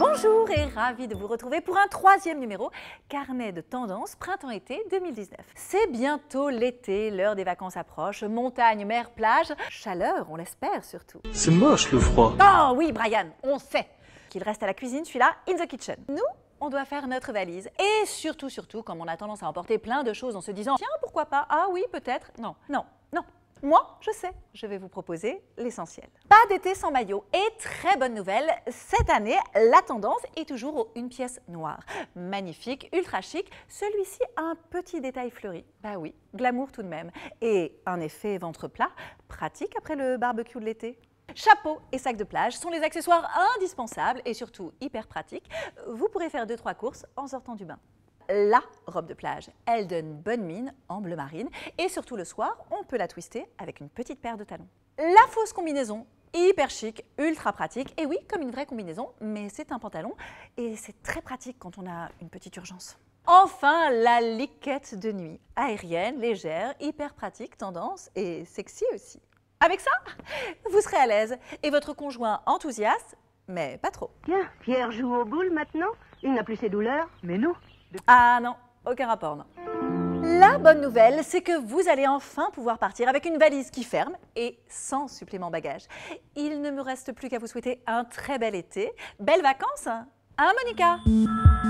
Bonjour et ravi de vous retrouver pour un troisième numéro Carnet de tendance printemps-été 2019. C'est bientôt l'été, l'heure des vacances approche, montagne, mer, plage, chaleur, on l'espère surtout. C'est moche le froid. Oh oui Brian, on sait qu'il reste à la cuisine celui-là, in the kitchen. Nous, on doit faire notre valise. Et surtout, surtout, comme on a tendance à emporter plein de choses en se disant « Tiens, pourquoi pas Ah oui, peut-être ?» Non, non, moi, je sais, je vais vous proposer l'essentiel. Pas d'été sans maillot et très bonne nouvelle, cette année, la tendance est toujours une pièce noire. Magnifique, ultra chic, celui-ci a un petit détail fleuri. Bah oui, glamour tout de même. Et un effet ventre plat, pratique après le barbecue de l'été. Chapeau et sac de plage sont les accessoires indispensables et surtout hyper pratiques. Vous pourrez faire 2-3 courses en sortant du bain la robe de plage. Elle donne bonne mine en bleu marine et surtout le soir, on peut la twister avec une petite paire de talons. La fausse combinaison, hyper chic, ultra pratique. Et oui, comme une vraie combinaison, mais c'est un pantalon et c'est très pratique quand on a une petite urgence. Enfin, la liquette de nuit, aérienne, légère, hyper pratique, tendance et sexy aussi. Avec ça, vous serez à l'aise et votre conjoint enthousiaste, mais pas trop. Bien, Pierre joue aux boules maintenant Il n'a plus ses douleurs Mais nous ah, ah non, aucun rapport, non. La bonne nouvelle, c'est que vous allez enfin pouvoir partir avec une valise qui ferme et sans supplément bagage. Il ne me reste plus qu'à vous souhaiter un très bel été, belles vacances, hein, hein Monica